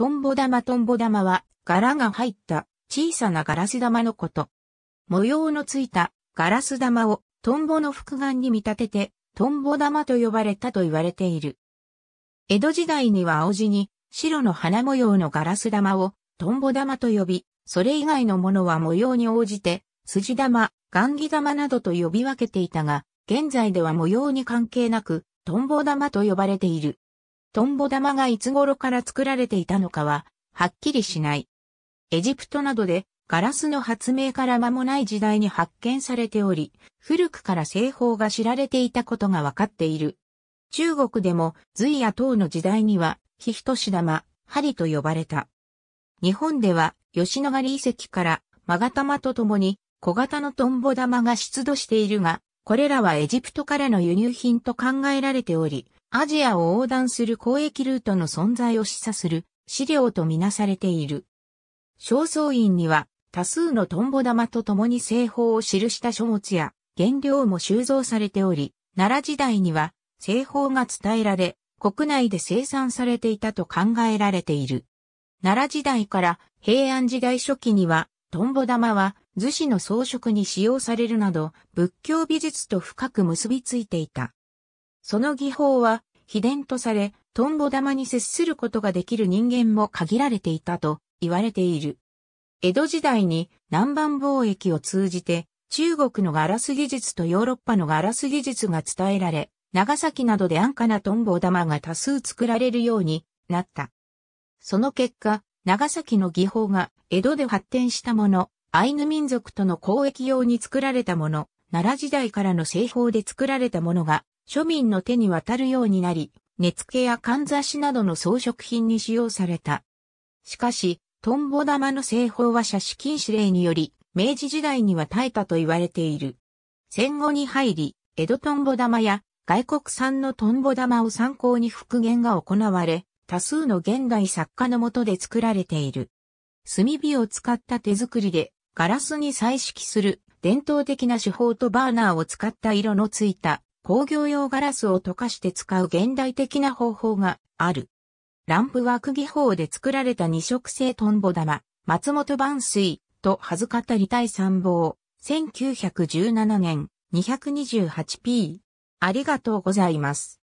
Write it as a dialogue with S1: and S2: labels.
S1: トンボ玉トンボ玉は柄が入った小さなガラス玉のこと。模様のついたガラス玉をトンボの複眼に見立ててトンボ玉と呼ばれたと言われている。江戸時代には青地に白の花模様のガラス玉をトンボ玉と呼び、それ以外のものは模様に応じて筋玉、雁木玉などと呼び分けていたが、現在では模様に関係なくトンボ玉と呼ばれている。トンボ玉がいつ頃から作られていたのかは、はっきりしない。エジプトなどでガラスの発明から間もない時代に発見されており、古くから製法が知られていたことがわかっている。中国でも隋や唐の時代には、ひひとし玉、針と呼ばれた。日本では、吉野ヶ里遺跡から、勾玉とともに、小型のトンボ玉が出土しているが、これらはエジプトからの輸入品と考えられており、アジアを横断する交易ルートの存在を示唆する資料とみなされている。正倉院には多数のトンボ玉と共に製法を記した書物や原料も収蔵されており、奈良時代には製法が伝えられ、国内で生産されていたと考えられている。奈良時代から平安時代初期には、トンボ玉は樹脂の装飾に使用されるなど、仏教美術と深く結びついていた。その技法は、秘伝とされ、トンボ玉に接することができる人間も限られていたと言われている。江戸時代に南蛮貿易を通じて、中国のガラス技術とヨーロッパのガラス技術が伝えられ、長崎などで安価なトンボ玉が多数作られるようになった。その結果、長崎の技法が江戸で発展したもの、アイヌ民族との交易用に作られたもの、奈良時代からの製法で作られたものが庶民の手に渡るようになり、根付けやかんざしなどの装飾品に使用された。しかし、トンボ玉の製法は写真禁止令により、明治時代には耐えたと言われている。戦後に入り、江戸トンボ玉や外国産のトンボ玉を参考に復元が行われ、多数の現代作家のもとで作られている。炭火を使った手作りで、ガラスに彩色する伝統的な手法とバーナーを使った色のついた工業用ガラスを溶かして使う現代的な方法がある。ランプは技法で作られた二色性トンボ玉、松本万水と恥ずかたり体参謀、1917年 228p。ありがとうございます。